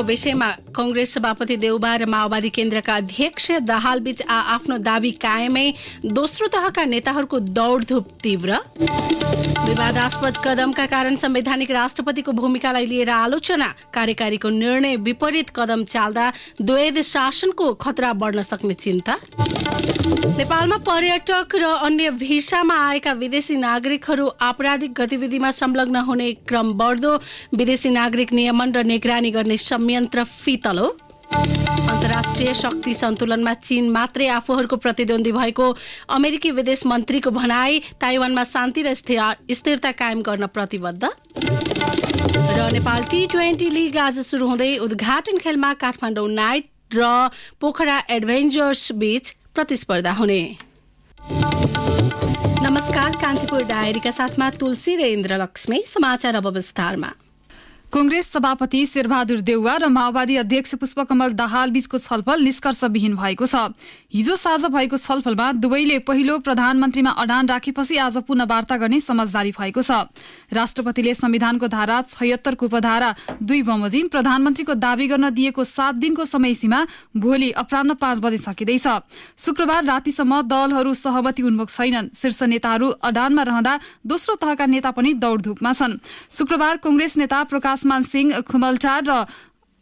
我没什么。कंग्रेस सभापति देउबा र माओवादी केन्द्रका अध्यक्ष दाहालबीच आफ्नो दावी कायमै दोस्रो तहका नेताहरूको दौडधुप तीव्र विवादास्पद कदमका कारण संवैधानिक राष्ट्रपतिको भूमिकालाई लिएर आलोचना कार्यकारीको निर्णय विपरीत कदम चाल्दा द्वैध शासनको खतरा बढ्न सक्ने चिन्ता नेपालमा पर्यटक र अन्य भिसामा आएका विदेशी नागरिकहरू आपराधिक गतिविधिमा संलग्न हुने क्रम बढ्दो विदेशी नागरिक नियमन र निगरानी गर्ने संयन्त्र फित तल अन्तर्राष्ट्रिय शक्ति सन्तुलनमा चीन मात्रै आफूहरूको प्रतिद्वन्दी भएको अमेरिकी विदेश मन्त्रीको भनाई ताइवानमा शान्ति र स्थिरता कायम गर्न प्रतिबद्ध र नेपाल टी ट्वेन्टी लिग आज सुरु हुँदै उद्घाटन खेलमा काठमाडौँ नाइट र पोखरा एडभेन्चर्स बीच प्रतिस्पर्धा हुने नमस्कार कान्तिपुर डायरीका साथमा तुलसी र इन्द्रलक्ष्मी समाचार अब विस्तारमा कंग्रेस सभापति शेरबहादुर देउवा र माओवादी अध्यक्ष पुष्पकमल दाहाल बीचको छलफल निष्कर्षविहीन भएको छ हिजो साँझ भएको छलफलमा दुवैले पहिलो प्रधानमन्त्रीमा अडान राखेपछि आज पुनः वार्ता गर्ने समझदारी भएको छ राष्ट्रपतिले संविधानको धारा छयत्तरको उपधारा दुई बमोजिम प्रधानमन्त्रीको दावी गर्न दिएको सात दिनको समयसीमा भोलि अपरान्न पाँच बजे सकिँदैछ शुक्रबार रातिसम्म दलहरू सहमति उन्मुख छैनन् शीर्ष नेताहरू अडानमा रहँदा दोस्रो तहका नेता पनि दौडधुपमा छन् शुक्रबार कंग्रेस नेता प्रकाश आसमान सिंह खुमलटार र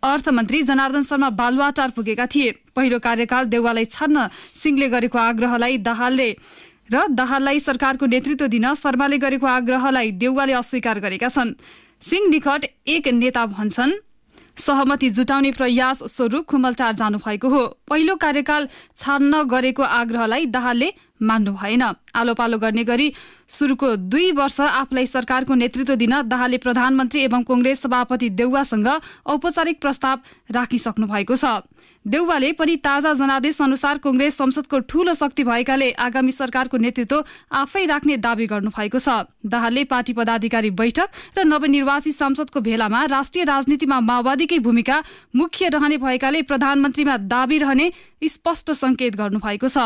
अर्थमन्त्री जनार्दन शर्मा बालुवाटार पुगेका थिए पहिलो कार्यकाल देउवालाई छान्न सिंहले गरेको आग्रहलाई दाहालले र दाहाललाई सरकारको नेतृत्व दिन शर्माले गरेको आग्रहलाई देउवाले अस्वीकार गरेका छन् सिंह निकट एक नेता भन्छन् सहमति जुटाउने प्रयास स्वरूप खुमलटार जानुभएको हो पहिलो कार्यकाल छान्न गरेको आग्रहलाई दाहालले मान्नु भएन आलो पालो गर्ने गरी सुरुको दुई वर्ष आफूलाई सरकारको नेतृत्व दिन दाहालले प्रधानमन्त्री एवं कङ्ग्रेस सभापति देउवासँग औपचारिक प्रस्ताव राखिसक्नु भएको छ देउवाले पनि ताजा जनादेश अनुसार कङ्ग्रेस संसदको ठूलो शक्ति भएकाले आगामी सरकारको नेतृत्व आफै राख्ने दावी गर्नु भएको छ दाहालले पार्टी पदाधिकारी बैठक र नवनिर्वाचित संसदको भेलामा राष्ट्रिय राजनीतिमा माओवादीकै भूमिका मुख्य रहने भएकाले प्रधानमन्त्रीमा दावी रहने भने स्पष्ट संकेत गर्नुभएको छ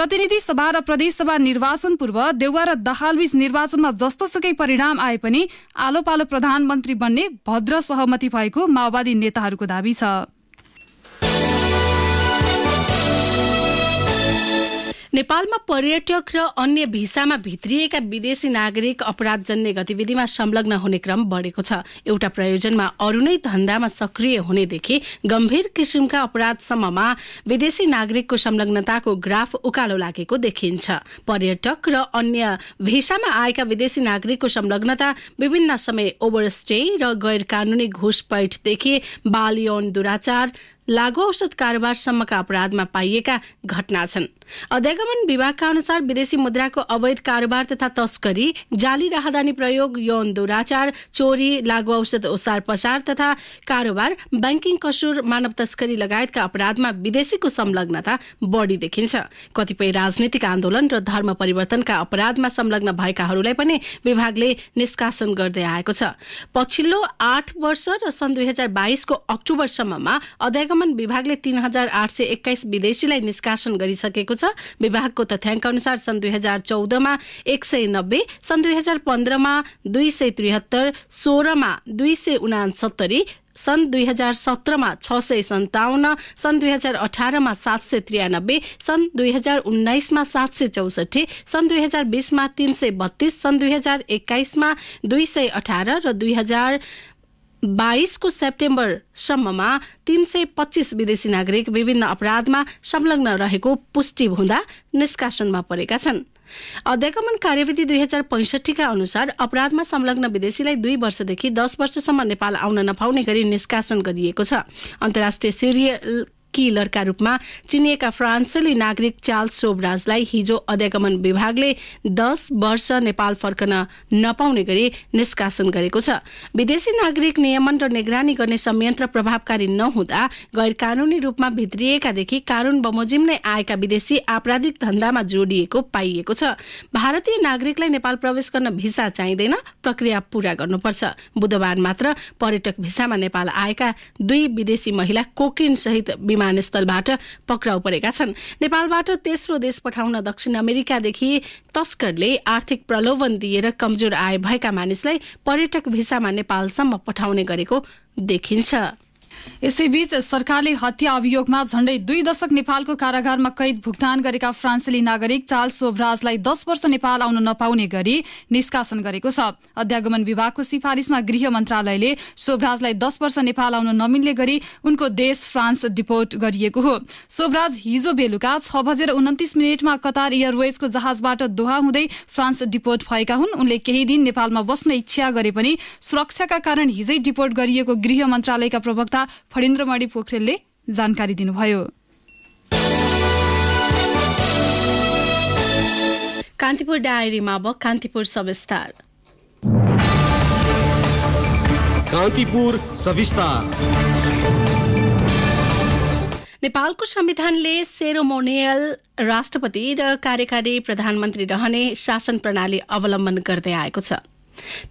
प्रतिनिधि सभा र प्रदेशसभा निर्वाचन पूर्व देउवा र दहालबीच निर्वाचनमा जस्तोसुकै परिणाम आए पनि आलो पालो प्रधानमन्त्री बन्ने भद्र सहमति भएको माओवादी नेताहरूको दावी छ नेपालमा पर्यटक र अन्य भिसामा भित्रिएका विदेशी नागरिक अपराधजन्य गतिविधिमा संलग्न हुने क्रम बढेको छ एउटा प्रयोजनमा अरू नै धन्दामा सक्रिय हुनेदेखि गम्भीर किसिमका अपराधसम्ममा विदेशी नागरिकको संलग्नताको ग्राफ उकालो लागेको देखिन्छ पर्यटक र अन्य भिसामा आएका विदेशी नागरिकको संलग्नता विभिन्न समय ओभरस्टे र गैर कानुनी घुसपैठदेखि बाल यौन दुराचार लागु औषध कारोबारसम्मका अपराधमा पाइएका घटना छन् अध्यागमन विभागका अनुसार विदेशी मुद्राको अवैध कारोबार तथा तस्करी जाली राहदानी प्रयोग यौन दुराचार चोरी लागु औषध ओसार पसार तथा कारोबार ब्याङ्किङ कसुर मानव तस्करी लगायतका अपराधमा विदेशीको संलग्नता बढी देखिन्छ कतिपय राजनैतिक आन्दोलन र धर्म परिवर्तनका अपराधमा संलग्न भएकाहरूलाई पनि विभागले निष्कासन गर्दै आएको छ पछिल्लो आठ वर्ष र सन् दुई हजार बाइसको अक्टोबरसम्ममा अध्यागमन आवागमन विभागले तीन हजार आठ सय एक्काइस विदेशीलाई निष्कासन गरिसकेको छ विभागको तथ्याङ्क अनुसार सन् दुई हजार चौधमा एक सय नब्बे सन् दुई हजार पन्ध्रमा दुई सय त्रिहत्तर सोह्रमा दुई सय उनासत्तरी सन् दुई हजार सत्रमा छ सय सन्ताउन्न सन् दुई हजार अठारमा सात सय त्रियानब्बे सन् दुई हजार उन्नाइसमा सात सय चौसठी सन् दुई हजार बिसमा तिन सय बत्तिस सन् दुई हजार एक्काइसमा दुई सय अठार र दुई हजार बाइसको सेप्टेम्बरसम्ममा तिन सय पच्चिस विदेशी नागरिक विभिन्न अपराधमा संलग्न रहेको पुष्टि हुँदा निष्कासनमा परेका छन् अध्यागमन कार्यविधि दुई हजार पैँसठीका अनुसार अपराधमा संलग्न विदेशीलाई दुई वर्षदेखि दस वर्षसम्म नेपाल आउन नपाउने गरी निष्कासन गरिएको छ अन्तर्राष्ट्रिय सिरियल किलरका रूपमा चिनिएका फ्रान्सेली नागरिक चार्ल्स सोबराजलाई हिजो अध्यागमन विभागले दस वर्ष नेपाल फर्कन नपाउने गरी निष्कासन गरेको छ विदेशी नागरिक नियमन र निगरानी गर्ने संयन्त्र प्रभावकारी नहुँदा गैर कानूनी रूपमा भित्रिएकादेखि कानून बमोजिम नै आएका विदेशी आपराधिक धन्दामा जोडिएको पाइएको छ भारतीय नागरिकलाई नेपाल प्रवेश गर्न भिसा चाहिँदैन प्रक्रिया पूरा गर्नुपर्छ बुधबार मात्र पर्यटक भिसामा नेपाल आएका दुई विदेशी महिला कोकिन सहित विमान विमानस्थलबाट पक्राउ परेका छन् नेपालबाट तेस्रो देश पठाउन दक्षिण अमेरिकादेखि तस्करले आर्थिक प्रलोभन दिएर कमजोर आय भएका मानिसलाई पर्यटक भिसामा नेपालसम्म पठाउने गरेको देखिन्छ यसैबीच सरकारले हत्या अभियोगमा झण्डै दुई दशक नेपालको कारागारमा कैद भुक्तान गरेका फ्रान्सेली नागरिक चार्ल्स सोभराजलाई दस वर्ष नेपाल आउन नपाउने गरी निष्कासन गरेको छ अध्यागमन विभागको सिफारिसमा गृह मन्त्रालयले सोभराजलाई दस वर्ष नेपाल आउन नमिल्ने गरी उनको देश फ्रान्स डिपोर्ट गरिएको हो सोभराज हिजो बेलुका छ बजेर उन्तिस मिनटमा कतार एयरवेजको जहाजबाट दोहा हुँदै फ्रान्स डिपोर्ट भएका हुन् उनले केही दिन नेपालमा बस्न इच्छा गरे पनि सुरक्षाका कारण हिजै डिपोर्ट गरिएको गृह मन्त्रालयका प्रवक्ता फणेन्द्रमणि पोखरेलले जानकारी दिनुभयो कान्तिपुर डायरीमा अब कान्तिपुर सविस्तार कान्तिपुर सविस्तार नेपालको संविधानले सेरोमोनियल राष्ट्रपति र कार्यकारी प्रधानमन्त्री रहने शासन प्रणाली अवलम्बन गर्दै आएको छ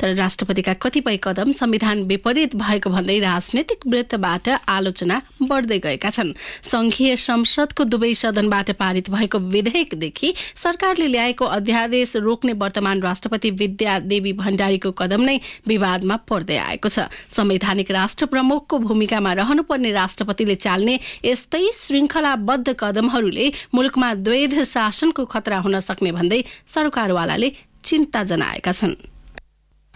तर राष्ट्रपतिका कतिपय कदम संविधान विपरीत भएको भन्दै राजनैतिक वृत्तबाट आलोचना बढ्दै गएका छन् संघीय संसदको दुवै सदनबाट पारित भएको विधेयकदेखि सरकारले ल्याएको अध्यादेश रोक्ने वर्तमान राष्ट्रपति विद्या देवी भण्डारीको कदम नै विवादमा पर्दै आएको छ संवैधानिक राष्ट्र प्रमुखको भूमिकामा रहनुपर्ने राष्ट्रपतिले चाल्ने यस्तै श्रृङ्खलाबद्ध कदमहरूले मुलुकमा द्वैध शासनको खतरा हुन सक्ने भन्दै सरकारवालाले चिन्ता जनाएका छन्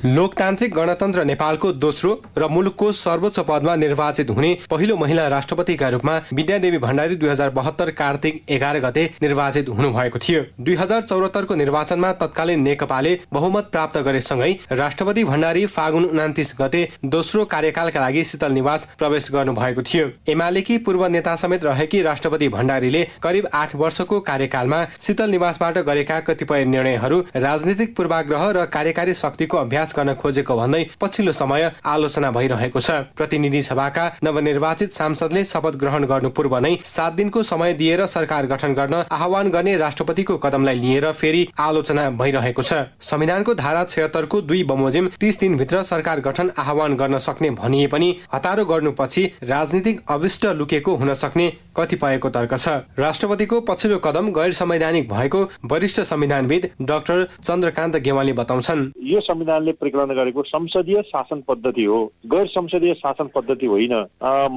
लोकतान्त्रिक गणतन्त्र नेपालको दोस्रो र मुलुकको सर्वोच्च पदमा निर्वाचित हुने पहिलो महिला राष्ट्रपतिका रूपमा विद्यादेवी भण्डारी दुई हजार बहत्तर कार्तिक एघार गते निर्वाचित हुनुभएको थियो दुई हजार चौरात्तरको निर्वाचनमा तत्कालीन नेकपाले बहुमत प्राप्त गरेसँगै राष्ट्रपति भण्डारी फागुन उनातिस गते दोस्रो कार्यकालका लागि शीतल निवास प्रवेश गर्नुभएको थियो एमालेकी पूर्व नेता समेत रहेकी राष्ट्रपति भण्डारीले करिब आठ वर्षको कार्यकालमा शीतल निवासबाट गरेका कतिपय निर्णयहरू राजनीतिक पूर्वाग्रह र कार्यकारी शक्तिको अभ्यास विकास गर्न खोजेको भन्दै पछिल्लो समय आलोचना भइरहेको छ प्रतिनिधि सभाका नवनिर्वाचित सांसदले शपथ ग्रहण गर्नु पूर्व नै सात दिनको समय दिएर सरकार गठन गर्न आह्वान गर्ने राष्ट्रपतिको कदमलाई लिएर फेरि आलोचना भइरहेको छ संविधानको धारा छयत्तरको दुई बमोजिम तीस दिनभित्र सरकार गठन आह्वान गर्न सक्ने भनिए पनि हतारो गर्नुपछि राजनीतिक अविष्ट लुकेको हुन सक्ने कतिपयको तर्क छ राष्ट्रपतिको पछिल्लो कदम गैर संवैधानिक भएको वरिष्ठ संविधानविद डाक्टर चन्द्रकान्त गेवाली बताउँछन् यो संविधानले प्रकरण गरेको संसदीय शासन पद्धति हो गैर संसदीय शासन पद्धति होइन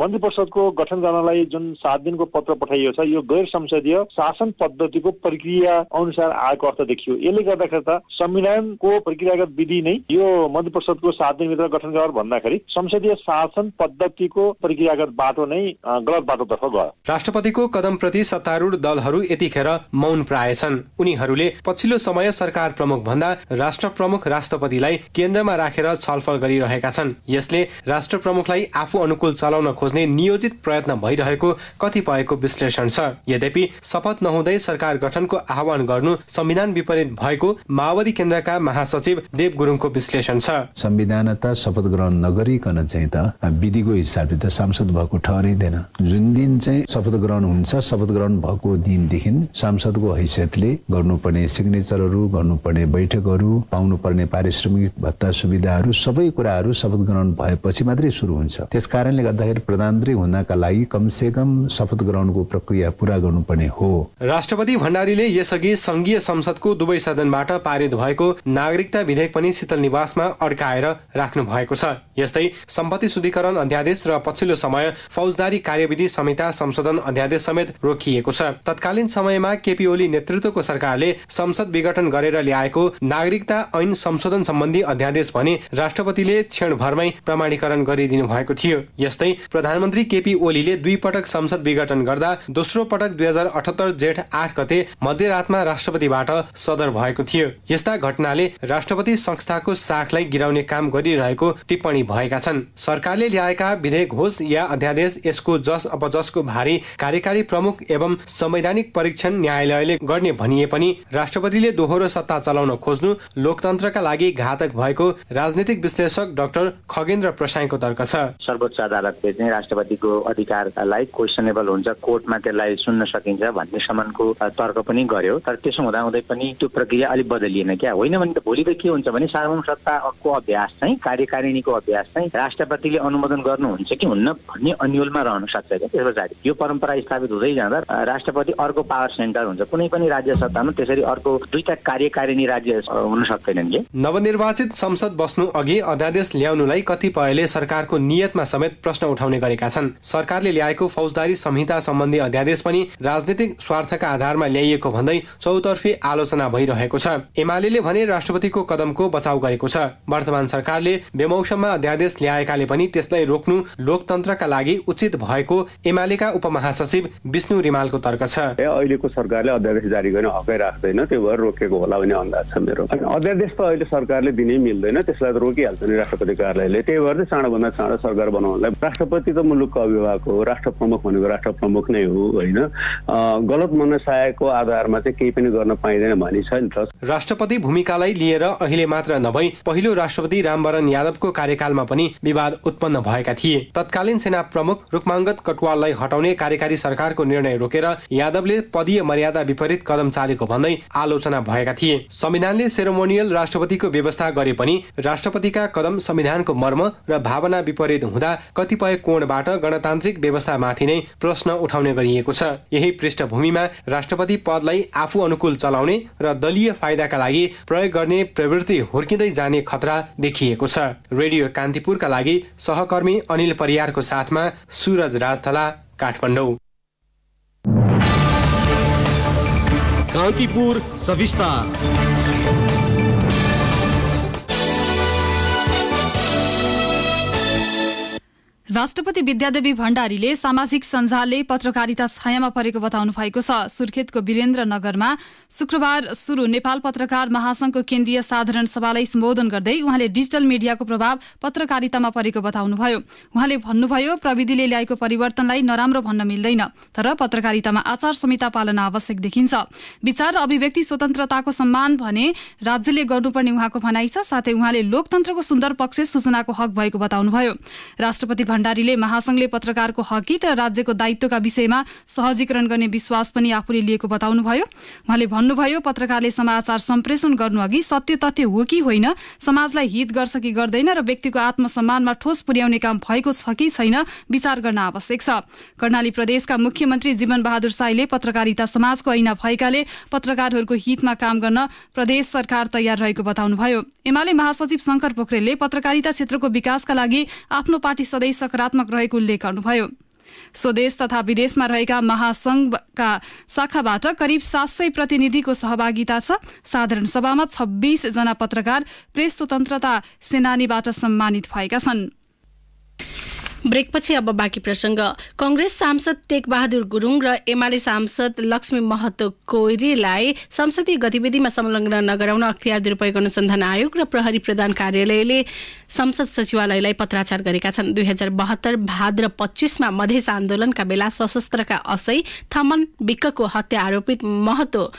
मन्त्री परिषदको गठन गर्नलाई जुन सात दिनको पत्र पठाइयो छ यो गैर संसदीय शासन पद्धतिको प्रक्रिया अनुसार आएको अर्थ देखियो यसले गर्दाखेरि त संविधानको प्रक्रियागत विधि नै यो मन्त्री परिषदको सात दिनभित्र गठन गर भन्दाखेरि संसदीय शासन पद्धतिको प्रक्रियागत बाटो नै गलत बाटोतर्फ गयो राष्ट्रपतिको कदमप्रति सत्तारूढ दलहरू यतिखेर मौन प्राय छन् उनीहरूले पछिल्लो समय सरकार प्रमुख भन्दा राष्ट्र प्रमुख राष्ट्रपतिलाई केन्द्रमा राखेर छलफल गरिरहेका छन् यसले राष्ट्र प्रमुखलाई आफू अनुकूल चलाउन खोज्ने नियोजित प्रयत्न भइरहेको कतिपयको विश्लेषण छ यद्यपि शपथ नहुँदै सरकार गठनको आह्वान गर्नु संविधान विपरीत भएको माओवादी केन्द्रका महासचिव देव गुरुङको विश्लेषण छ संविधान त शपथ ग्रहण नगरिकन चाहिँ त विधिको हिसाबले त सांसद भएको ठहरिँदैन जुन दिन चाहिँ शपथ ग्रहण हुन्छ शपथ ग्रहण भएको दिनदेखि सांसदको हैसियतले गर्नुपर्ने सिग्नेचरहरू गर्नुपर्ने बैठकहरू पाउनुपर्ने पारिश्रमिक भत्ता सुविधाहरू सबै कुराहरू शपथ ग्रहण भएपछि मात्रै सुरु हुन्छ त्यस कारणले गर्दाखेरि प्रधानमन्त्री हुनका लागि कमसे कम शपथ ग्रहणको प्रक्रिया पुरा गर्नुपर्ने हो राष्ट्रपति भण्डारीले यसअघि संघीय संसदको दुवै सदनबाट पारित भएको नागरिकता विधेयक पनि शीतल निवासमा अड्काएर राख्नु भएको छ यस्तै सम्पत्ति शुद्धिकरण अध्यादेश र पछिल्लो समय फौजदारी कार्यविधि संहिता संसद संशोधन अध्यादेश समेत रोकिएको छ तत्कालीन समयमा केपी ओली नेतृत्वको सरकारले संसद विघटन गरेर ल्याएको नागरिकता ऐन संशोधन सम्बन्धी अध्यादेश भने राष्ट्रपतिले क्षणभरमै प्रमाणीकरण गरिदिनु भएको थियो यस्तै प्रधानमन्त्री केपी ओलीले दुई पटक संसद विघटन गर्दा दोस्रो पटक दुई हजार अठहत्तर जेठ आठ गते मध्यरातमा राष्ट्रपतिबाट सदर भएको थियो यस्ता घटनाले राष्ट्रपति संस्थाको साखलाई गिराउने काम गरिरहेको टिप्पणी भएका छन् सरकारले ल्याएका विधेयक होस् या अध्यादेश यसको जस अपजसको भारी भने कार्यकारी प्रमुख एवं संवैधानिक परीक्षण न्यायालयले गर्ने भनिए पनि राष्ट्रपतिले दोहोरो सत्ता चलाउन खोज्नु लोकतन्त्रका लागि घातक भएको राजनीतिक विश्लेषक डाक्टर खगेन्द्र प्रसाईको तर्क छ सर्वोच्च अदालतले चाहिँ राष्ट्रपतिको अधिकारलाई क्वेसनेबल हुन्छ कोर्टमा त्यसलाई सुन्न सकिन्छ भन्ने सम्मको तर्क पनि गर्यो तर त्यसो हुँदाहुँदै पनि त्यो प्रक्रिया अलिक बदलिएन क्या होइन भने त भोलि त के हुन्छ भने सार्वभौम सत्ताको अभ्यास चाहिँ कार्यकारिणीको अभ्यास चाहिँ राष्ट्रपतिले अनुमोदन गर्नुहुन्छ कि हुन्न भन्ने अन्यलमा रहन सक्छ क्या त्यस पछाडि यो परम्परा स्थापित हुँदै जाँदा राष्ट्रपति अर्को पावर सेन्टर हुन्छ कुनै पनि राज्य सत्तामा त्यसरी अर्को दुईटा कार्यकारिणी राज्य हुन सक्दैनन् कि नवनिर्वाचित संसद बस्नु अघि अध्यादेश ल्याउनुलाई कतिपयले सरकारको नियतमा समेत प्रश्न उठाउने गरेका छन् सरकारले ल्याएको फौजदारी संहिता सम्बन्धी अध्यादेश पनि राजनीतिक स्वार्थका आधारमा ल्याइएको भन्दै चौतर्फी आलोचना भइरहेको छ एमाले भने राष्ट्रपतिको कदमको बचाउ गरेको छ वर्तमान सरकारले बेमौसममा अध्यादेश ल्याएकाले पनि त्यसलाई रोक्नु लोकतन्त्रका लागि उचित भएको एमालेका उप महासचिव विष्णु रिमालको तर्क छ अहिलेको सरकारले अध्यादेश जारी गर्ने हकै राख्दैन त्यो भएर रोकेको होला भन्ने अन्दाज छ मेरो अध्यादेश त अहिले सरकारले दिनै मिल्दैन त्यसलाई त रोकिहाल्छ नि राष्ट्रपति कार्यालयले त्यही भएर चाहिँ चाँडोभन्दा चाँडो सरकार बनाउनलाई राष्ट्रपति त मुलुकको अभिभावक हो राष्ट्र प्रमुख भनेको राष्ट्र प्रमुख नै हो होइन गलत मनसायको आधारमा चाहिँ केही पनि गर्न पाइँदैन भनी छ नि त राष्ट्रपति भूमिकालाई लिएर अहिले मात्र नभई पहिलो राष्ट्रपति रामवरण यादवको कार्यकालमा पनि विवाद उत्पन्न भएका थिए तत्कालीन सेना प्रमुख रुखमाङ्गत कटुवाललाई हटाउने कार्यकारी सरकारको निर्णय रोकेर यादवले पदीय मर्यादा विपरीत कदम चालेको भन्दै आलोचना भएका थिए संविधानले सेरोमोनियल राष्ट्रपतिको व्यवस्था गरे पनि राष्ट्रपतिका कदम संविधानको मर्म र भावना विपरीत हुँदा कतिपय कोणबाट गणतान्त्रिक व्यवस्थामाथि नै प्रश्न उठाउने गरिएको छ यही पृष्ठभूमिमा राष्ट्रपति पदलाई आफू अनुकूल चलाउने र दलीय फाइदाका लागि प्रयोग गर्ने प्रवृत्ति हुर्किँदै जाने खतरा देखिएको छ रेडियो कान्तिपुरका लागि सहकर्मी अनिल परियारको साथमा सुरज राजथला काठमाडौँ कांतिपुर सविस्तार राष्ट्रपति विद्यादेवी भण्डारीले सामाजिक सञ्जालले पत्रकारिता छायामा परेको बताउनु भएको छ सुर्खेतको वीरेन्द्रनगरमा शुक्रबार सुरु नेपाल पत्रकार महासंघको केन्द्रीय साधारण सभालाई सम्बोधन गर्दै उहाँले डिजिटल मिडियाको प्रभाव पत्रकारितामा परेको बताउनुभयो उहाँले भन्नुभयो प्रविधिले ल्याएको परिवर्तनलाई नराम्रो भन्न मिल्दैन तर पत्रकारितामा आचार संहिता पालना आवश्यक देखिन्छ विचार र अभिव्यक्ति स्वतन्त्रताको सम्मान भने राज्यले गर्नुपर्ने उहाँको भनाइ छ साथै उहाँले लोकतन्त्रको सुन्दर पक्ष सूचनाको हक भएको बताउनुभयो राष्ट्रपति भण्डारीले महासंघले पत्रकारको हकित र राज्यको दायित्वका विषयमा सहजीकरण गर्ने विश्वास पनि आफूले लिएको बताउनुभयो उहाँले भन्नुभयो पत्रकारले समाचार सम्प्रेषण गर्नु अघि सत्य तथ्य हो कि होइन समाजलाई हित गर्छ कि गर्दैन र व्यक्तिको आत्मसम्मानमा ठोस पुर्याउने काम भएको छ कि छैन विचार गर्न आवश्यक छ कर्णाली प्रदेशका मुख्यमन्त्री जीवन बहादुर साईले पत्रकारिता समाजको ऐना भएकाले पत्रकारहरूको हितमा काम गर्न प्रदेश सरकार तयार रहेको बताउनुभयो एमाले महासचिव शङ्कर पोखरेलले पत्रकारिता क्षेत्रको विकासका लागि आफ्नो पार्टी सधैँ सकारात्मक रहेको उल्लेख गर्नुभयो स्वदेश तथा विदेशमा रहेका महासंघका शाखाबाट करिब सात सय प्रतिनिधिको सहभागिता छ साधारण सभामा जना पत्रकार प्रेस स्वतन्त्रता सेनानीबाट सम्मानित भएका छन् ब्रेकपछि अब बाँकी प्रसङ्ग कङ्ग्रेस सांसद टेकबहादुर गुरुङ र एमाले सांसद लक्ष्मी महतो कोइरीलाई संसदीय गतिविधिमा संलग्न नगराउन अख्तियार दुरुपयोग अनुसन्धान आयोग र प्रहरी प्रधान कार्यालयले संसद सचिवालयलाई पत्राचार गरेका छन् दुई हजार बहत्तर भाद्र पच्चिसमा मधेस आन्दोलनका बेला सशस्त्रका असै थमन विक्कको हत्या आरोपित महतो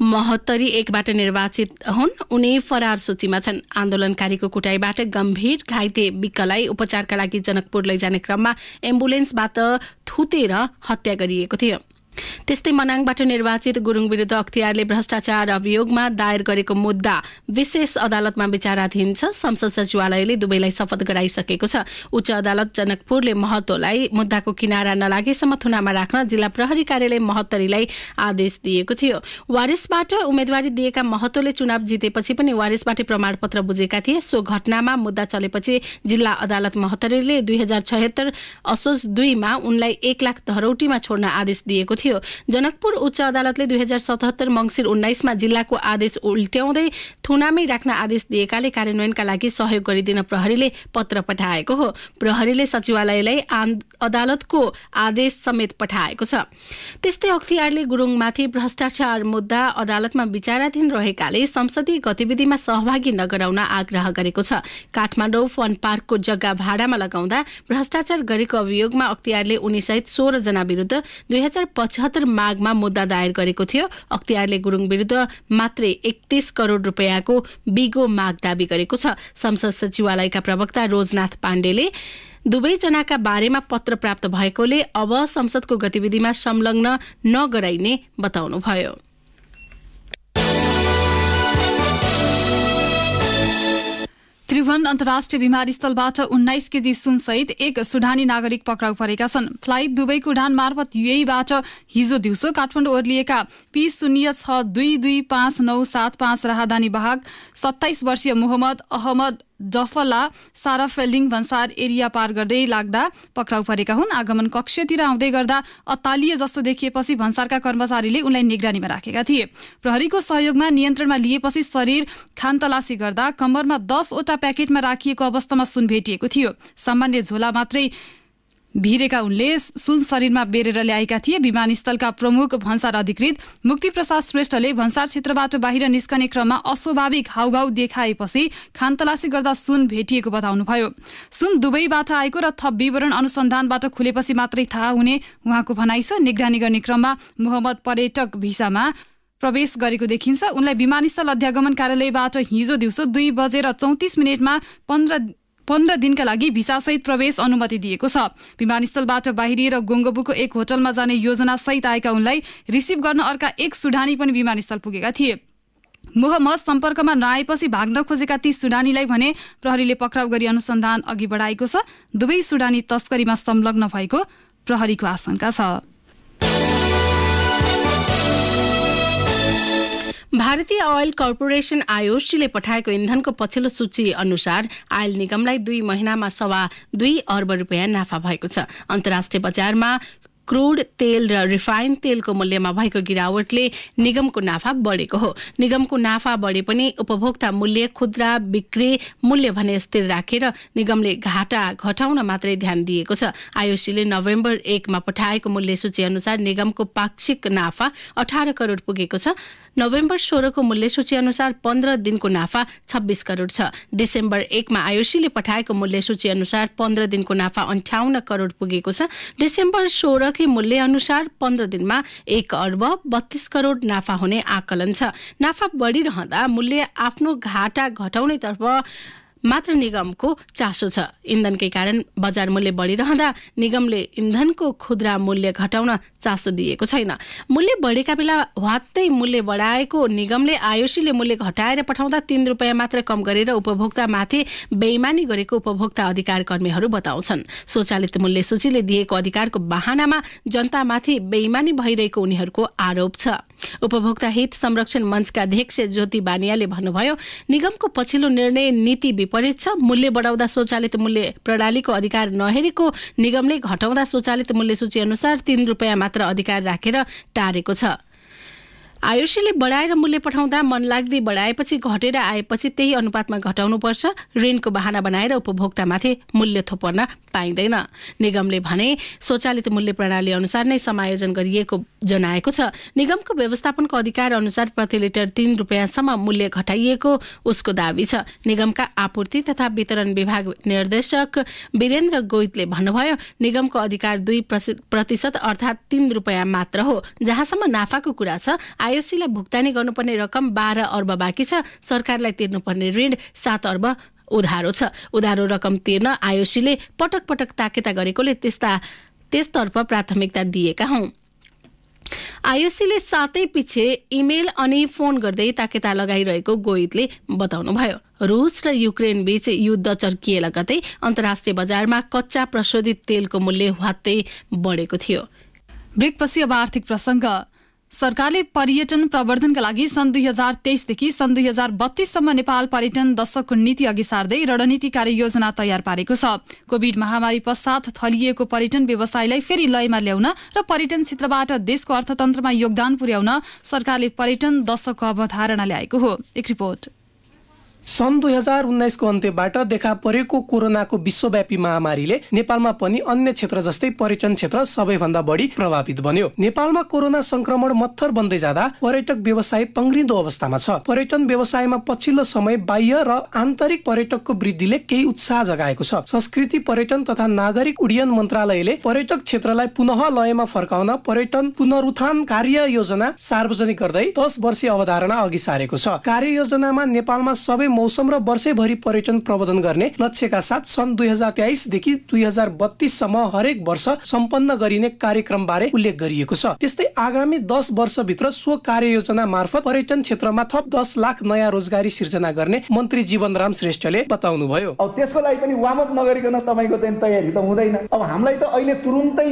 महत्तरी एकबाट निर्वाचित हुन् उनी फरार सूचीमा छन् आन्दोलनकारीको कुटाईबाट गम्भीर घाइते विक्कलाई उपचारका लागि जनकपुर लैजाने क्रममा एम्बुलेन्सबाट थुतेर हत्या गरिएको थियो त्यस्तै मनाङबाट निर्वाचित गुरुङ विरुद्ध अख्तियारले भ्रष्टाचार अभियोगमा दायर गरेको मुद्दा विशेष अदालतमा विचाराधीन छ संसद सचिवालयले दुवैलाई शपथ गराइसकेको छ उच्च अदालत जनकपुरले महतोलाई मुद्दाको किनारा नलागेसम्म थुनामा राख्न जिल्ला प्रहरी कार्यालय महत्तरीलाई आदेश दिएको थियो वारिसबाट उम्मेदवारी दिएका महतोले चुनाव जितेपछि पनि वारिसबाटै प्रमाणपत्र बुझेका थिए सो घटनामा मुद्दा चलेपछि जिल्ला अदालत महत्तरीले दुई हजार असोज दुईमा उनलाई एक लाख धरौटीमा छोड्न आदेश दिएको थियो थियो जनकपुर उच्च अदालतले दुई हजार सतहत्तर मङ्सिर उन्नाइसमा जिल्लाको आदेश उल्ट्याउँदै थुनामै राख्न आदेश दिएकाले कार्यान्वयनका लागि सहयोग गरिदिन प्रहरीले पत्र पठाएको हो प्रहरीले सचिवालयलाई अदालतको आदेश समेत पठाएको छ त्यस्तै अख्तियारले गुरुङमाथि भ्रष्टाचार मुद्दा अदालतमा विचाराधीन रहेकाले संसदीय गतिविधिमा सहभागी नगराउन आग्रह गरेको छ काठमाडौँ फन पार्कको जग्गा भाडामा लगाउँदा भ्रष्टाचार गरेको अभियोगमा अख्तियारले उनीसहित सोह्रजना विरुद्ध दुई हजार पचहत्तर मागमा मुद्दा दायर गरेको थियो अख्तियारले गुरुङ विरुद्ध मात्रै एकतिस करोड रुपियाँको बिगो माग दावी गरेको छ संसद सचिवालयका प्रवक्ता रोजनाथ पाण्डेले दुवैजनाका बारेमा पत्र प्राप्त भएकोले अब संसदको गतिविधिमा संलग्न नगराइने बताउनुभयो त्रिभुवन अन्तर्राष्ट्रिय विमानस्थलबाट उन्नाइस केजी सुनसहित एक सुडानी नागरिक पक्राउ परेका छन् फ्लाइट दुवैको उडान मार्फत युएबाट हिजो दिउँसो काठमाडौँ ओर्लिएका पी शून्य छ दुई दुई पाँच नौ सात पाँच राहदानी बाहक सत्ताइस वर्षीय मोहम्मद अहमद डफला साराफेलिङ भन्सार एरिया पार गर्दै लाग्दा पक्राउ परेका हुन् आगमन कक्षतिर आउँदै गर्दा अतालिय जस्तो देखिएपछि भन्सारका कर्मचारीले उनलाई निगरानीमा राखेका थिए प्रहरीको सहयोगमा नियन्त्रणमा लिएपछि शरीर खानतलासी गर्दा कम्बरमा दसवटा प्याकेटमा राखिएको अवस्थामा सुन भेटिएको थियो सामान्य झोला मात्रै भिरेका उनले सुन शरीरमा बेरेर ल्याएका थिए विमानस्थलका प्रमुख भन्सार अधिकृत मुक्तिप्रसाद श्रेष्ठले भन्सार क्षेत्रबाट बाहिर निस्कने क्रममा अस्वाभाविक हाउभाउ देखाएपछि खानतलासी गर्दा सुन भेटिएको बताउनुभयो सुन दुवैबाट आएको र थप विवरण अनुसन्धानबाट खुलेपछि मात्रै थाहा हुने उहाँको भनाइ छ निगरानी गर्ने क्रममा मोहम्मद पर्यटक भिसामा प्रवेश गरेको देखिन्छ उनलाई विमानस्थल अध्यागमन कार्यालयबाट हिजो दिउँसो दुई बजेर चौतिस मिनटमा पन्ध्र पन्ध्र दिनका लागि भिसासहित प्रवेश अनुमति दिएको छ विमानस्थलबाट बाहिरिएर गोङ्गबुको एक होटलमा जाने योजना सहित आएका उनलाई रिसिभ गर्न अर्का एक सुडानी पनि विमानस्थल पुगेका थिए मोहम्मद सम्पर्कमा नआएपछि भाग्न खोजेका ती सुडानीलाई भने प्रहरीले पक्राउ गरी अनुसन्धान अघि बढाएको छ दुवै सुडानी तस्करीमा संलग्न भएको प्रहरीको आशंका छ भारतीय अयल कर्पोरेसन आइओसीले पठाएको इन्धनको पछिल्लो सूची अनुसार आयल निगमलाई दुई महिनामा सवा दुई अर्ब रुपियाँ नाफा भएको छ अन्तर्राष्ट्रिय बजारमा क्रूड तेल र रिफाइन तेलको मूल्यमा भएको गिरावटले निगमको नाफा बढेको हो निगमको नाफा बढे पनि उपभोक्ता मूल्य खुद्रा बिक्री मूल्य भने स्थिर राखेर निगमले घाटा घटाउन मात्रै ध्यान दिएको छ आयुषीले नोभेम्बर एकमा पठाएको मूल्य सूची अनुसार निगमको पाक्षिक नाफा अठार करोड पुगेको छ नोभेम्बर सोह्रको मूल्य सूची अनुसार पन्ध्र दिनको नाफा छब्बिस करोड छ डिसेम्बर एकमा आयुषीले पठाएको मूल्य सूची अनुसार पन्ध्र दिनको नाफा अन्ठाउन्न करोड पुगेको छ डिसेम्बर सोह्र मूल्य अनुसार पन्ध्र दिनमा एक अर्ब बत्तीस करोड नाफा हुने आकलन छ नाफा बढिरहँदा मूल्य आफ्नो घाटा घटाउनेतर्फ मात्र निगमको चासो छ इन्धनकै कारण बजार मूल्य बढिरहँदा निगमले इन्धनको खुद्रा मूल्य घटाउन चासो दिएको छैन मूल्य बढेका बेला वात्तै मूल्य बढाएको निगमले आयुषीले मूल्य घटाएर पठाउँदा तिन रुपियाँ मात्र कम गरेर उपभोक्तामाथि बेइमानी गरेको उपभोक्ता अधिकार कर्मीहरू बताउँछन् स्वचालित मूल्य सूचीले दिएको अधिकारको बाहनामा जनतामाथि बेइमानी भइरहेको उनीहरूको आरोप छ उपभोक्ता हित संरक्षण मञ्चका अध्यक्ष ज्योति बानियाले भन्नुभयो निगमको पछिल्लो निर्णय नीति विपरीत छ मूल्य बढाउँदा स्वचालित मूल्य प्रणालीको अधिकार नहेरेको निगमले घटाउँदा स्वचालित मूल्य सूची अनुसार तीन रुपियाँ मात्र अधिकार राखेर टारेको छ आयुषीले बढाएर मूल्य पठाउँदा मन लाग्दै बढाएपछि घटेर आएपछि त्यही अनुपातमा घटाउनुपर्छ ऋणको बहाना बनाएर उपभोक्तामाथि मूल्य थोपर्न पाइँदैन निगमले भने स्वचालित मूल्य प्रणाली अनुसार नै समायोजन गरिएको जनाएको छ निगमको व्यवस्थापनको अधिकार अनुसार प्रति लिटर तीन रुपियाँसम्म मूल्य घटाइएको उसको दावी छ निगमका आपूर्ति तथा वितरण विभाग निर्देशक वीरेन्द्र गोइतले भन्नुभयो निगमको अधिकार दुई प्रतिशत अर्थात् तीन रुपियाँ मात्र हो जहाँसम्म नाफाको कुरा छ आयोसीलाई भुक्तानी गर्नुपर्ने रकम बाह्र अर्ब बाँकी छ सरकारलाई तिर्नुपर्ने ऋण सात अर्ब उधारो छ उधारो रकम तिर्न आयोसीले पटक पटक ताकेता गरेकोले त्यस्ता त्यसतर्फ प्राथमिकता दिएका हौं आयुषीले सातै पछि इमेल अनि फोन गर्दै ताकेता लगाइरहेको गोहितले बताउनुभयो रुस र युक्रेन बीच युद्ध चर्किए लगतै अन्तर्राष्ट्रिय बजारमा कच्चा प्रशोधित तेलको मूल्य ह्वात्तै बढेको थियो ब्रेकपछि अब आर्थिक प्रसङ्ग सरकारले पर्यटन प्रवर्धनका लागि सन् दुई हजार तेइसदेखि सन् दुई हजार बत्तीससम्म नेपाल पर्यटन दशकको नीति अघि सार्दै रणनीति कार्ययोजना तयार पारेको छ कोविड महामारी पश्चात थलिएको पर्यटन व्यवसायलाई फेरि लयमा ल्याउन र पर्यटन क्षेत्रबाट देशको अर्थतन्त्रमा योगदान पुर्याउन सरकारले पर्यटन दशकको अवधारणा ल्याएको हो एक रिपोर्ट सन् दुई हजार उन्नाइसको अन्त्यबाट देखा परेको कोरोनाको विश्वव्यापी महामारीले नेपालमा पनि अन्य क्षेत्र जस्तै पर्यटन क्षेत्र सबैभन्दा बढी प्रभावित बन्यो नेपालमा कोरोना संक्रमण मत्थर बन्दै जाँदा पर्यटक व्यवसाय तङ्ग्रिँदो अवस्थामा छ पर्यटन व्यवसायमा पछिल्लो समय बाह्य र आन्तरिक पर्यटकको वृद्धिले केही उत्साह जगाएको छ संस्कृति पर्यटन तथा नागरिक उड्डयन मन्त्रालयले पर्यटक क्षेत्रलाई पुनः लयमा फर्काउन पर्यटन पुनरुत्थान कार्य योजना सार्वजनिक गर्दै दस वर्षीय अवधारणा अघि सारेको छ कार्य योजनामा नेपालमा सबै मौसम र वर्षैभरि पर्यटन प्रबन्धन गर्ने लक्ष्यका साथ सन् दुई हजार तेइसदेखि दुई हजार बत्तीससम्म हरेक वर्ष सम्पन्न गरिने कार्यक्रम बारे उल्लेख गरिएको छ त्यस्तै आगामी दस वर्षभित्र सो कार्ययोजना मार्फत पर्यटन क्षेत्रमा थप दस लाख नयाँ रोजगारी सिर्जना गर्ने मन्त्री जीवनराम श्रेष्ठले बताउनुभयो अब त्यसको लागि पनि वार्मअप नगरिकन तपाईँको चाहिँ तयारी त हुँदैन अब हामीलाई त अहिले तुरुन्तै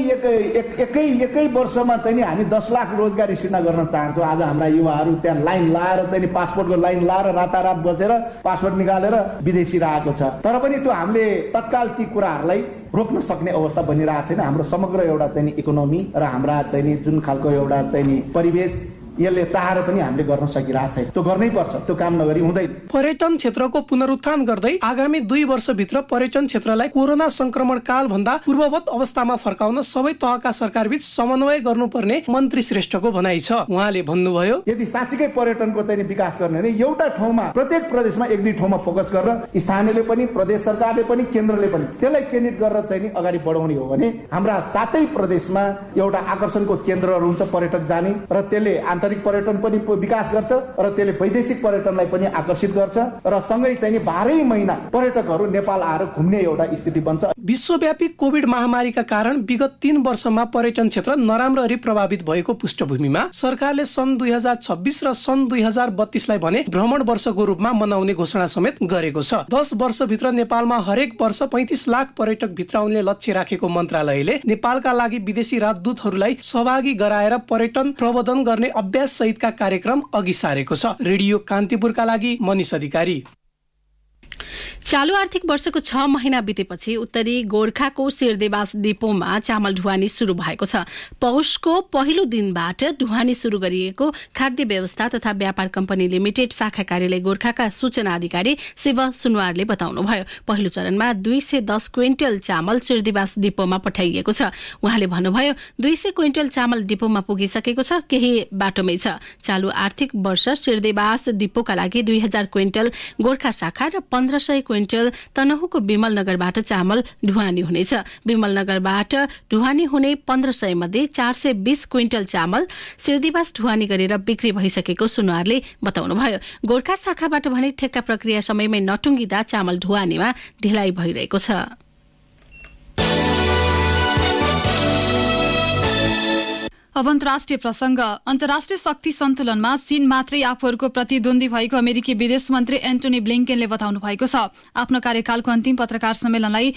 एकै एकै वर्षमा चाहिँ हामी दस लाख रोजगारी सिर्जना गर्न चाहन्छौँ आज हाम्रा युवाहरू त्यहाँ लाइन लाएर चाहिँ पासपोर्टको लाइन लाएर रातारात बसेर पासपोर्ट निकालेर विदेशी रहेको छ तर पनि त्यो हामीले तत्काल ती कुराहरूलाई रोक्न सक्ने अवस्था बनिरहेको छैन हाम्रो समग्र एउटा चाहिँ इकोनोमी र हाम्रा चाहिँ जुन खालको एउटा चाहिँ परिवेश यसले चाहेर पनि हामीले गर्न सकिरहेको छैन त्यो गर्नै पर्छ त्यो काम नगरी हुँदैन पर्यटन क्षेत्रको पुनरुत्थान गर्दै आगामी दुई वर्षभित्र पर्यटन क्षेत्रलाई कोरोना संक्रमण काल भन्दा पूर्ववत अवस्थामा फर्काउन सबै तहका सरकारबीच समन्वय गर्नुपर्ने मन्त्री श्रेष्ठको भनाइ छ उहाँले भन्नुभयो यदि साँच्चीकै पर्यटनको चाहिँ विकास गर्ने भने एउटा ठाउँमा प्रत्येक प्रदेशमा एक दुई ठाउँमा फोकस गरेर स्थानीयले पनि प्रदेश सरकारले पनि केन्द्रले पनि त्यसलाई केन्द्रित गरेर चाहिँ अगाडि बढाउने हो भने हाम्रा सातै प्रदेशमा एउटा आकर्षणको केन्द्रहरू हुन्छ पर्यटक जाने र त्यसले आन्तरिक आन्तरिक पर्यटन पनि विकास गर्छ र त्यसले वैदेशिक पर्यटनलाई पनि आकर्षित गर्छ र सँगै चाहिँ नि बाह्रै महिना पर्यटकहरू नेपाल आएर घुम्ने एउटा स्थिति बन्छ विश्वव्यापी कोविड महामारीका कारण विगत तीन वर्षमा पर्यटन क्षेत्र नराम्ररी प्रभावित भएको पृष्ठभूमिमा सरकारले सन् दुई हजार छब्बिस र सन् दुई हजार बत्तीसलाई भने भ्रमण वर्षको रूपमा मनाउने घोषणा समेत गरेको छ दस वर्षभित्र नेपालमा हरेक वर्ष पैतिस लाख पर्यटक भित्र आउने लक्ष्य राखेको मन्त्रालयले नेपालका लागि विदेशी राजदूतहरूलाई सहभागी गराएर पर्यटन प्रबोधन गर्ने अभ्यास सहितका कार्यक्रम अघि सारेको छ रेडियो कान्तिपुरका लागि मनिष अधिकारी चालु आर्थिक वर्षको छ महिना बितेपछि उत्तरी गोर्खाको शेरदेवास डिपोमा चामल ढुवानी सुरु भएको छ पौषको पहिलो दिनबाट ढुवानी सुरु गरिएको खाद्य व्यवस्था तथा व्यापार कम्पनी लिमिटेड शाखा कार्यालय गोर्खाका सूचना अधिकारी शिव सुनवारले बताउनुभयो पहिलो चरणमा दुई सय दस क्विन्टल चामल शेरदेवास डिपोमा पठाइएको छ उहाँले भन्नुभयो दुई सय क्विन्टल चामल डिपोमा पुगिसकेको छ केही बाटोमै छ चालु आर्थिक वर्ष शेरदेवास डिपोका लागि दुई हजार क्विन्टल गोर्खा शाखा र पन्ध्र सय क्विन्टल तनहुको विमल नगरबाट चामल ढुवानी हुनेछ विमल नगरबाट ढुवानी हुने पन्ध्र सय मध्ये चार सय बिस क्विन्टल चामल सिर्दिवास ढुवानी गरेर बिक्री भइसकेको सुनवारले बताउनुभयो गोर्खा शाखाबाट भने ठेक्का प्रक्रिया समयमै नटुङ्गिँदा चामल ढुवानीमा ढिलाइ भइरहेको छ अब अन्तर्राष्ट्रिय प्रसङ्ग अन्तर्राष्ट्रिय शक्ति सन्तुलनमा चीन मात्रै आफूहरूको प्रतिद्वन्दी भएको अमेरिकी विदेश मन्त्री एन्टोनी ब्लिङ्केनले बताउनु भएको छ आफ्नो कार्यकालको अन्तिम पत्रकार सम्मेलनलाई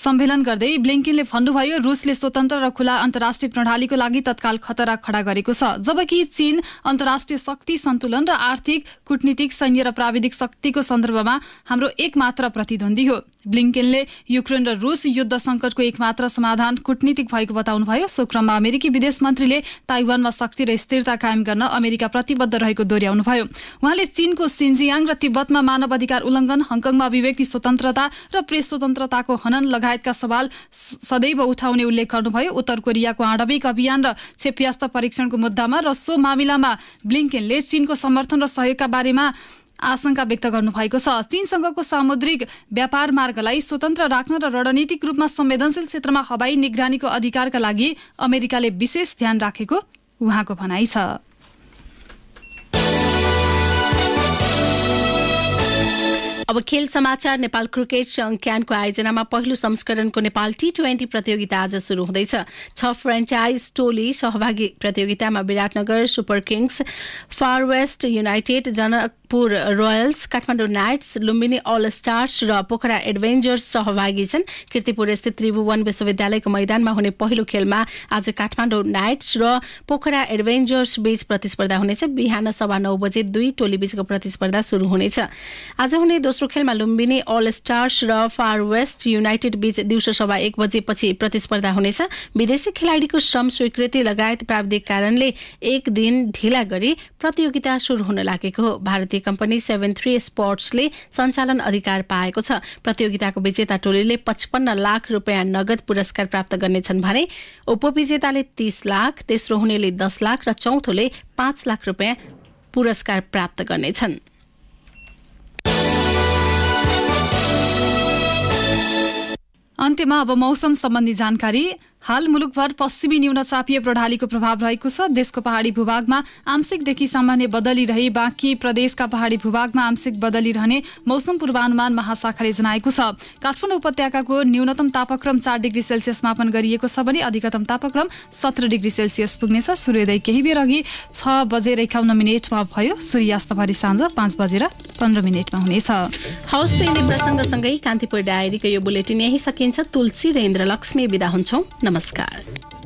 सम्मेलन गर्दै ब्लिङकिनले भन्नुभयो रुसले स्वतन्त्र र खुला अन्तर्राष्ट्रिय प्रणालीको लागि तत्काल खतरा खडा गरेको छ जबकि चीन अन्तर्राष्ट्रिय शक्ति सन्तुलन र आर्थिक कूटनीतिक सैन्य र प्राविधिक शक्तिको सन्दर्भमा हाम्रो एकमात्र प्रतिद्वन्दी हो ब्लिङकिनले युक्रेन र रुस युद्ध संकटको एकमात्र समाधान कूटनीतिक भएको बताउनुभयो सो क्रममा अमेरिकी विदेश मन्त्रीले ताइवानमा शक्ति र स्थिरता कायम गर्न अमेरिका प्रतिबद्ध रहेको दोहोऱ्याउनुभयो उहाँले चीनको सिन्जियाङ र तिब्बतमा मानव अधिकार उल्लङ्घन हङकङमा अभिव्यक्ति स्वतन्त्रता र प्रेस स्वतन्त्रताको हनन लगायतका सवाल सदैव उठाउने उल्लेख गर्नुभयो उत्तर कोरियाको आणविक अभियान र क्षेप्यास्त परीक्षणको मुद्दामा र सो मामिलामा ब्लिङ्केनले चीनको समर्थन र सहयोगका बारेमा आशंका व्यक्त गर्नुभएको छ चीनसँगको सामुद्रिक व्यापार मार्गलाई स्वतन्त्र राख्न र रणनीतिक रूपमा संवेदनशील क्षेत्रमा हवाई निगरानीको अधिकारका लागि अमेरिकाले विशेष ध्यान राखेको उहाँको भनाइ छ अब खेल समाचार नेपाल क्रिकेट सङ्घ क्यानको आयोजनामा पहिलो संस्करणको नेपाल टी ट्वेन्टी प्रतियोगिता आज सुरु हुँदैछ छ फ्रेन्चाइज टोली सहभागी प्रतियोगितामा Biratnagar super kings far west united Janakpur royals Kathmandu knights Lumbini all stars र पोखरा एडभेन्जर्स सहभागी छन् किर्तिपुर स्थित त्रिभुवन विश्वविद्यालयको मैदानमा हुने पहिलो खेलमा आज काठमाडौँ नाइट्स र पोखरा एडभेन्जर्स बीच प्रतिस्पर्धा हुनेछ बिहान सभा नौ बजे दुई टोलीबीचको प्रतिस्पर्धा सुरु हुनेछ आज हुने दोस्रो खेलमा लुम्बिनी अल स्टार्स र फार वेस्ट युनाइटेड बीच दिउँसो सभा एक बजेपछि प्रतिस्पर्धा हुनेछ विदेशी खेलाडीको श्रम स्वीकृति लगायत प्राविधिक कारणले एक दिन ढिला गरी प्रतियोगिता सुरु हुन लागेको हो भारतीय कम्पनी सेभेन थ्री स्पोर्ट्सले सञ्चालन अधिकार पाएको छ प्रतियोगिताको विजेता टोलीले पचपन्न लाख रुपियाँ नगद पुरस्कार प्राप्त गर्नेछन् भने उपविजेताले तीस लाख तेस्रो हुनेले दस लाख र चौथोले पाँच लाख रुपियाँ पुरस्कार प्राप्त गर्नेछन् अन्त्यमा अब मौसम सम्बन्धी जानकारी हाल मुलुकभर पश्चिमी न्यून न्यूनचापीय प्रणालीको प्रभाव रहेको छ देशको पहाड़ी भूभागमा आंशिकदेखि सामान्य बदली रहे बाँकी प्रदेशका पहाड़ी भूभागमा आंशिक बदली रहने मौसम पूर्वानुमान महाशाखाले जनाएको छ काठमाडौँ उपत्यकाको न्यूनतम तापक्रम चार डिग्री सेल्सियस मापन गरिएको छ भने अधिकतम तापक्रम सत्र डिग्री सेल्सियस पुग्नेछ सूर्योदय केही बेर अघि छ बजेर एकाउन्न मिनटमा भयो सूर्यास्त भरि साँझ पाँच बजेर पन्ध्र मिनटमा हुनेछ हवस् प्रसङ्गसँगै कान्तिपुर डायरीको यो बुलेटिन यही सकिन्छ तुलसी र इन्द्रलक्ष्मी विदा हुन्छौँ नमस्कार